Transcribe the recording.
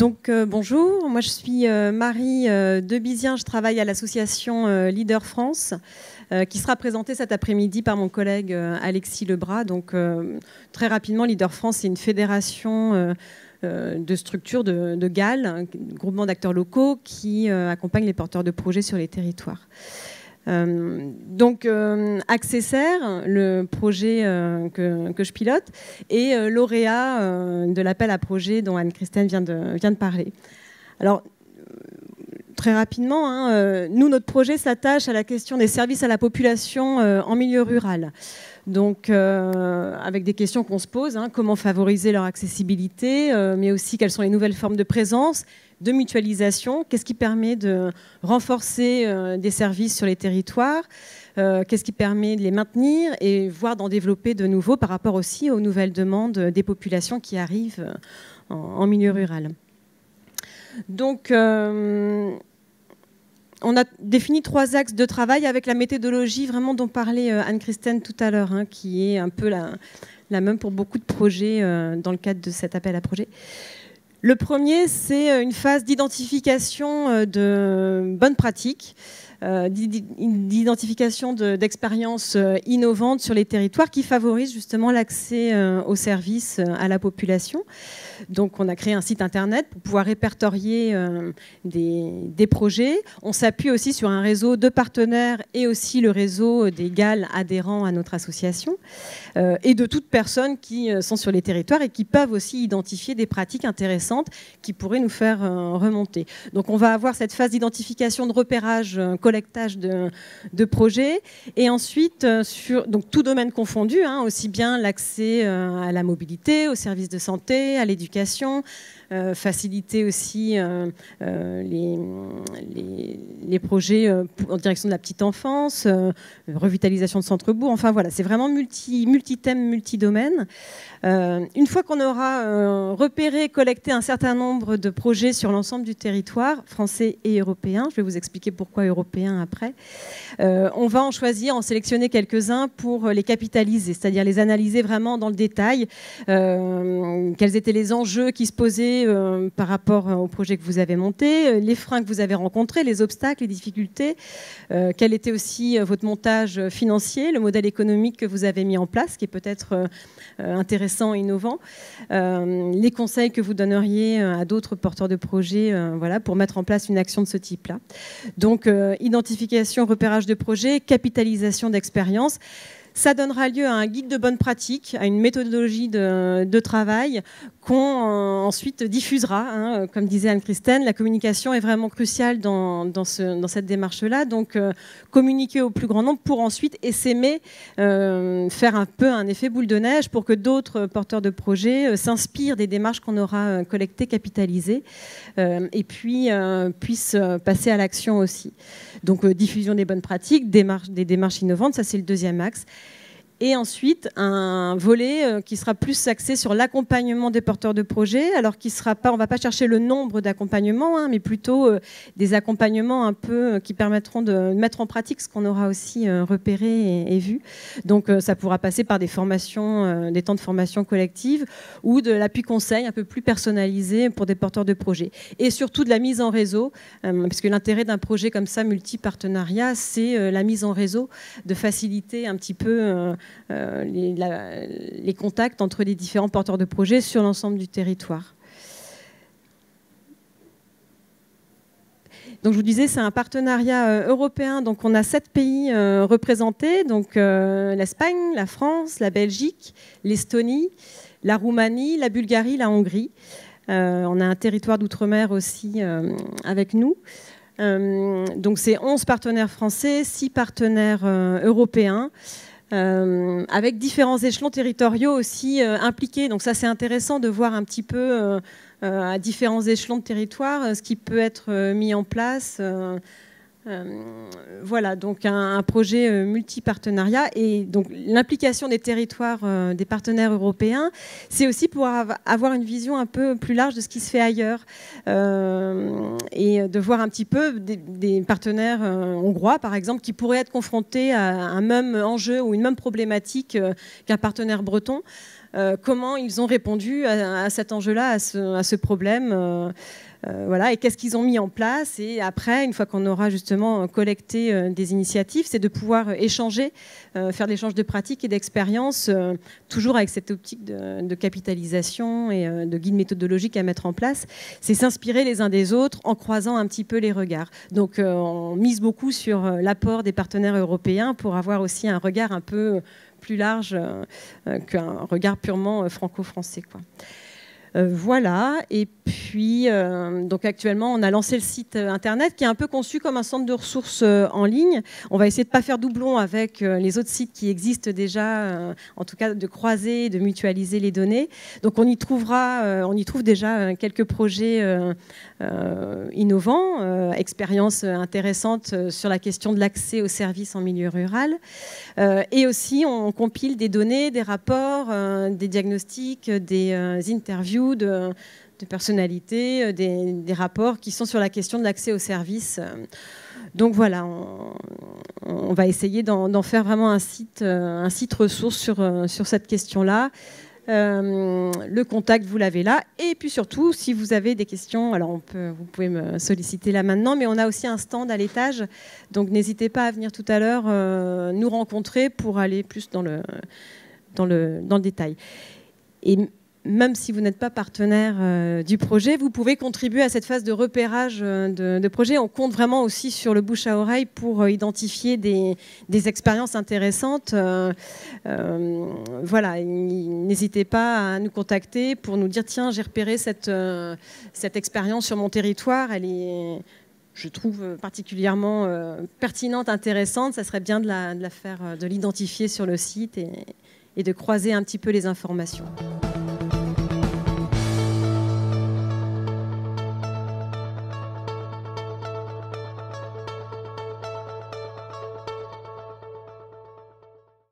Donc euh, bonjour, moi je suis euh, Marie euh, Debizien, je travaille à l'association Leader France qui sera présentée cet après-midi par mon collègue Alexis Lebras. Donc très rapidement, Leader France c'est une fédération de structures de, de un groupement d'acteurs locaux qui accompagne les porteurs de projets sur les territoires. Euh, donc, euh, accessaire, le projet euh, que, je pilote, et lauréat de l'appel à projet dont Anne-Christine vient de, vient de parler. Alors, très rapidement. Hein, euh, nous, notre projet s'attache à la question des services à la population euh, en milieu rural. Donc, euh, avec des questions qu'on se pose, hein, comment favoriser leur accessibilité, mais aussi quelles sont les nouvelles formes de présence, de mutualisation, qu'est-ce qui permet de renforcer des services sur les territoires, qu'est-ce qui permet de les maintenir et voire d'en développer de nouveaux par rapport aussi aux nouvelles demandes des populations qui arrivent en milieu rural. Donc, on a défini trois axes de travail avec la méthodologie vraiment dont parlait euh, Anne-Christine tout à l'heure, hein, qui est un peu la, même pour beaucoup de projets euh, dans le cadre de cet appel à projet. Le premier, c'est euh, une phase d'identification de bonnes pratiques. Euh, d'identification d'expériences euh, innovantes sur les territoires qui favorisent justement l'accès euh, aux services à la population. Donc on a créé un site internet pour pouvoir répertorier des, des projets. On s'appuie aussi sur un réseau de partenaires et aussi le réseau des GAL adhérents à notre association et de toutes personnes qui sont sur les territoires et qui peuvent aussi identifier des pratiques intéressantes qui pourraient nous faire remonter. Donc on va avoir cette phase d'identification de repérage collectif collectage de, projets. Et ensuite, euh, sur donc, tout domaine confondu, hein, aussi bien l'accès euh, à la mobilité, aux services de santé, à l'éducation, euh, faciliter aussi les, les, projets en direction de la petite enfance, revitalisation de centre-bourg. Enfin voilà, c'est vraiment multi, multi-thèmes, multi-domaines. une fois qu'on aura repéré, collecté un certain nombre de projets sur l'ensemble du territoire français et européen, je vais vous expliquer pourquoi européen après. Euh, on va en choisir, en sélectionner quelques-uns pour euh, les capitaliser, c'est-à-dire les analyser vraiment dans le détail. Euh, quels étaient les enjeux qui se posaient par rapport au projet que vous avez monté, les freins que vous avez rencontrés, les obstacles, les difficultés. quel était aussi votre montage financier, le modèle économique que vous avez mis en place, qui est peut-être intéressant innovant. les conseils que vous donneriez à d'autres porteurs de projets, voilà, pour mettre en place une action de ce type-là. Donc, il identification, repérage de projets, capitalisation d'expérience. Ça donnera lieu à un guide de bonne pratique, à une méthodologie de, travail qu'on euh, ensuite diffusera. Hein, euh, comme disait Anne-Christine, la communication est vraiment cruciale dans, cette démarche-là. Donc, euh, communiquer au plus grand nombre pour ensuite essaimer, euh, faire un peu un effet boule de neige pour que d'autres porteurs de projets s'inspirent des démarches qu'on aura collectées, capitalisées, et puis puissent passer à l'action aussi. Donc, diffusion des bonnes pratiques, des démarches innovantes, ça c'est le deuxième axe. Et ensuite, un volet euh, qui sera plus axé sur l'accompagnement des porteurs de projets, alors qui sera pas, on ne va pas chercher le nombre d'accompagnements, hein, mais plutôt euh, des accompagnements un peu euh, qui permettront de mettre en pratique ce qu'on aura aussi repéré et, vu. Donc ça pourra passer par des formations, des temps de formation collective ou de l'appui conseil un peu plus personnalisé pour des porteurs de projets. Et surtout de la mise en réseau, parce que l'intérêt d'un projet comme ça, multi-partenariat, c'est la mise en réseau, de faciliter un petit peu euh, les, contacts entre les différents porteurs de projets sur l'ensemble du territoire. Donc je vous disais, c'est un partenariat euh, européen. Donc on a sept pays euh, représentés, donc l'Espagne, la France, la Belgique, l'Estonie, la Roumanie, la Bulgarie, la Hongrie. on a un territoire d'outre-mer aussi avec nous. donc c'est 11 partenaires français, six partenaires européens. Euh, avec différents échelons territoriaux aussi euh, impliqués. Donc ça, c'est intéressant de voir un petit peu euh, à différents échelons de territoire ce qui peut être mis en place. Euh, voilà, donc un, projet euh, multipartenariat et donc l'implication des territoires, euh, des partenaires européens, c'est aussi pour avoir une vision un peu plus large de ce qui se fait ailleurs et de voir un petit peu des, partenaires hongrois, par exemple, qui pourraient être confrontés à un même enjeu ou une même problématique qu'un partenaire breton. comment ils ont répondu à, cet enjeu-là, à, ce, problème. Euh, voilà, et qu'est-ce qu'ils ont mis en place. Et après, une fois qu'on aura justement collecté euh, des initiatives, c'est de pouvoir euh, échanger, faire l'échange de pratiques et d'expériences, toujours avec cette optique de, capitalisation et de guide méthodologique à mettre en place. C'est s'inspirer les uns des autres en croisant un petit peu les regards. Donc, on mise beaucoup sur l'apport des partenaires européens pour avoir aussi un regard un peu plus large qu'un regard purement franco-français. voilà. Et puis, euh, donc actuellement, on a lancé le site euh, internet qui est un peu conçu comme un centre de ressources euh, en ligne. On va essayer de ne pas faire doublon avec les autres sites qui existent déjà, en tout cas de croiser, de mutualiser les données. Donc, on y trouvera, on y trouve déjà quelques projets innovants, expériences intéressantes sur la question de l'accès aux services en milieu rural, et aussi on, compile des données, des rapports, des diagnostics, des interviews de de personnalités, euh, des, rapports qui sont sur la question de l'accès aux services. Euh, donc voilà, on, va essayer d'en faire vraiment un site, euh, un site ressource sur, sur cette question-là. le contact, vous l'avez là. Et puis surtout, si vous avez des questions, alors on peut, vous pouvez me solliciter là maintenant, mais on a aussi un stand à l'étage. Donc n'hésitez pas à venir tout à l'heure nous rencontrer pour aller plus dans le, dans dans le détail. Et même si vous n'êtes pas partenaire euh, du projet, vous pouvez contribuer à cette phase de repérage euh, de, de, projet. On compte vraiment aussi sur le bouche à oreille pour euh, identifier des, expériences intéressantes. voilà, n'hésitez pas à nous contacter pour nous dire tiens, j'ai repéré cette, expérience sur mon territoire, elle est, je trouve, particulièrement pertinente, intéressante. Ça serait bien de faire, de l'identifier sur le site et de croiser un petit peu les informations.